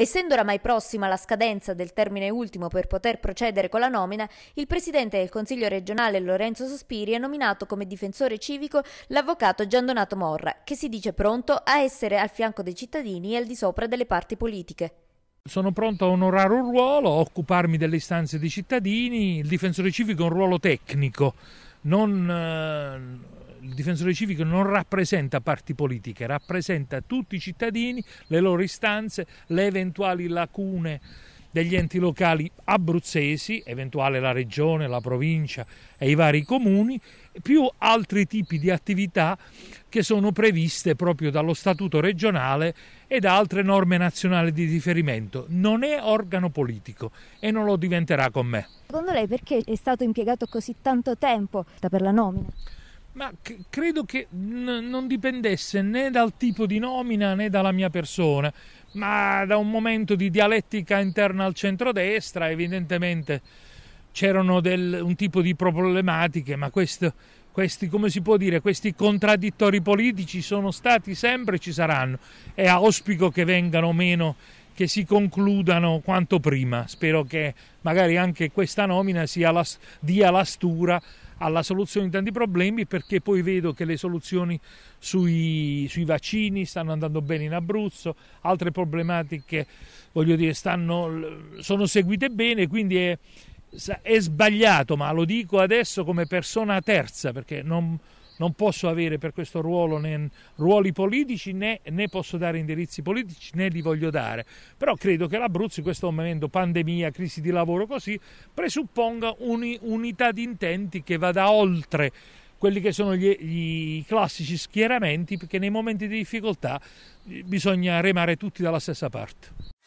Essendo oramai prossima la scadenza del termine ultimo per poter procedere con la nomina, il presidente del Consiglio regionale Lorenzo Sospiri ha nominato come difensore civico l'avvocato Giandonato Morra, che si dice pronto a essere al fianco dei cittadini e al di sopra delle parti politiche. Sono pronto a onorare un ruolo, a occuparmi delle istanze dei cittadini. Il difensore civico è un ruolo tecnico, non eh, il difensore civico non rappresenta parti politiche, rappresenta tutti i cittadini, le loro istanze, le eventuali lacune degli enti locali abruzzesi, eventuale la regione, la provincia e i vari comuni, più altri tipi di attività che sono previste proprio dallo statuto regionale e da altre norme nazionali di riferimento. Non è organo politico e non lo diventerà con me. Secondo lei perché è stato impiegato così tanto tempo per la nomina? Ma c- credo che n- non dipendesse né dal tipo di nomina né dalla mia persona, ma da un momento di dialettica interna al centrodestra, evidentemente c'erano del, un tipo di problematiche, ma questo, questi, come si può dire, questi contraddittori politici sono stati sempre e ci saranno e auspico che vengano meno che si concludano quanto prima. Spero che magari anche questa nomina la, dia la stura alla soluzione di tanti problemi perché poi vedo che le soluzioni sui, sui, vaccini stanno andando bene in Abruzzo, altre problematiche voglio dire, stanno, sono seguite bene, quindi è, è sbagliato, ma lo dico adesso come persona terza perché non, non posso avere per questo ruolo né ruoli politici né, né posso dare indirizzi politici né li voglio dare, però credo che l'Abruzzo in questo momento, pandemia, crisi di lavoro così, presupponga un'unità di intenti che vada oltre quelli che sono i classici schieramenti, perché nei momenti di difficoltà eh, bisogna remare tutti dalla stessa parte.